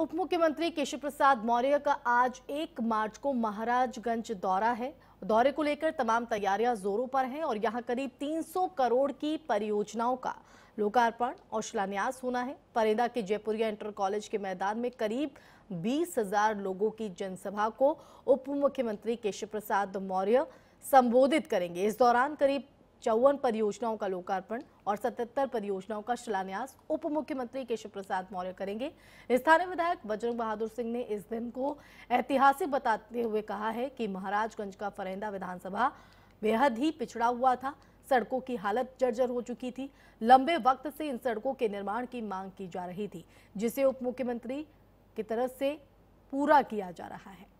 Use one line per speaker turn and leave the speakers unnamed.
उप मुख्यमंत्री केशव प्रसाद मौर्य का आज एक मार्च को महाराजगंज दौरा है दौरे को लेकर तमाम तैयारियां जोरों पर हैं और यहां करीब 300 करोड़ की परियोजनाओं का लोकार्पण और शिलान्यास होना है परेदा के जयपुरिया इंटर कॉलेज के मैदान में करीब बीस हजार लोगों की जनसभा को उप मुख्यमंत्री केशव प्रसाद मौर्य संबोधित करेंगे इस दौरान करीब चौवन परियोजनाओं का लोकार्पण और 77 परियोजनाओं का शिलान्यास उप मुख्यमंत्री केशव प्रसाद मौर्य करेंगे स्थानीय विधायक बजरंग बहादुर सिंह ने इस दिन को ऐतिहासिक बताते हुए कहा है कि महाराजगंज का फरेंदा विधानसभा बेहद ही पिछड़ा हुआ था सड़कों की हालत जर्जर हो चुकी थी लंबे वक्त से इन सड़कों के निर्माण की मांग की जा रही थी जिसे उप मुख्यमंत्री की तरफ से पूरा किया जा रहा है